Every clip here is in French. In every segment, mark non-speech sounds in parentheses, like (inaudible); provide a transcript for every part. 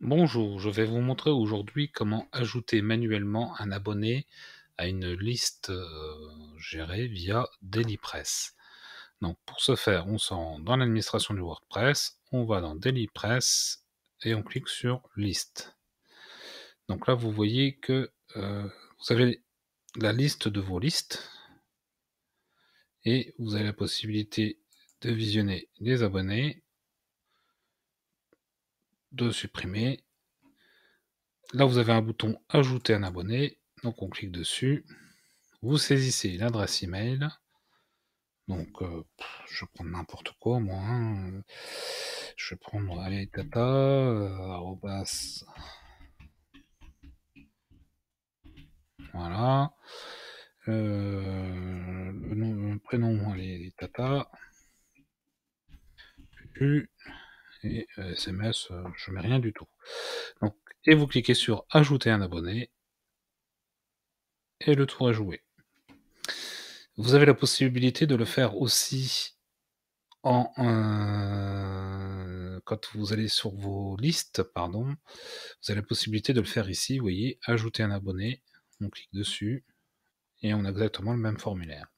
Bonjour, je vais vous montrer aujourd'hui comment ajouter manuellement un abonné à une liste euh, gérée via DailyPress. Donc pour ce faire, on se rend dans l'administration du WordPress, on va dans DailyPress et on clique sur liste. Donc là vous voyez que euh, vous avez la liste de vos listes et vous avez la possibilité de visionner les abonnés de supprimer. Là, vous avez un bouton Ajouter un abonné. Donc, on clique dessus. Vous saisissez l'adresse email. Donc, euh, je vais prendre n'importe quoi, moi. Hein. Je vais prendre, allez, tata, euh, Voilà. Euh, le, prénom, allez, tata et SMS, euh, euh, je mets rien du tout. et vous cliquez sur Ajouter un abonné et le tour est joué. Vous avez la possibilité de le faire aussi en euh, quand vous allez sur vos listes, pardon, vous avez la possibilité de le faire ici, vous voyez, ajouter un abonné, on clique dessus et on a exactement le même formulaire.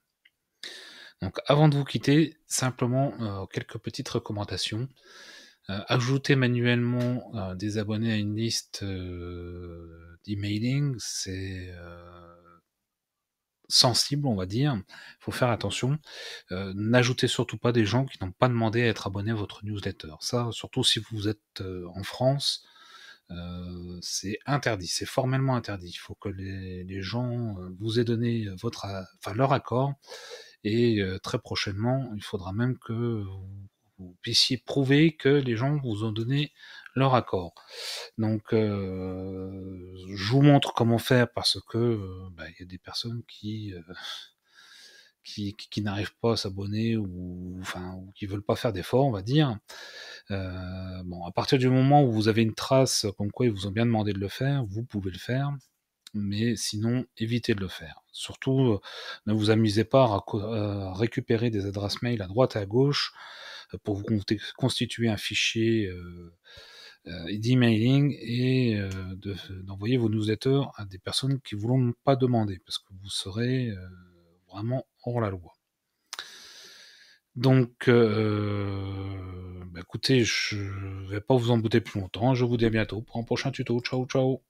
Donc avant de vous quitter, simplement quelques petites recommandations. Euh, ajouter manuellement euh, des abonnés à une liste euh, d'emailing, c'est sensible, on va dire. Il faut faire attention. N'ajoutez surtout pas des gens qui n'ont pas demandé à être abonnés à votre newsletter. Ça, surtout si vous êtes en France, c'est interdit, c'est formellement interdit. Il faut que les, gens vous aient donné votre, enfin, leur accord. Et très prochainement, il faudra même que vous vous puissiez prouver que les gens vous ont donné leur accord. Donc, euh, je vous montre comment faire parce que euh, bah, il y a des personnes euh, (laughs) qui qui, n'arrivent pas à s'abonner ou enfin ou qui veulent pas faire d'efforts, on va dire. bon, à partir du moment où vous avez une trace comme quoi ils vous ont bien demandé de le faire, vous pouvez le faire. Mais sinon, évitez de le faire. Surtout, ne vous amusez pas à, à récupérer des adresses mail à droite et à gauche pour vous constituer un fichier euh, euh, d'emailing et euh, d'envoyer vos newsletters à des personnes qui ne vous l'ont pas demandé, parce que vous serez vraiment hors la loi. Donc, bah, écoutez, je ne vais pas vous embouter plus longtemps. Je vous dis à bientôt pour un prochain tuto. Ciao, ciao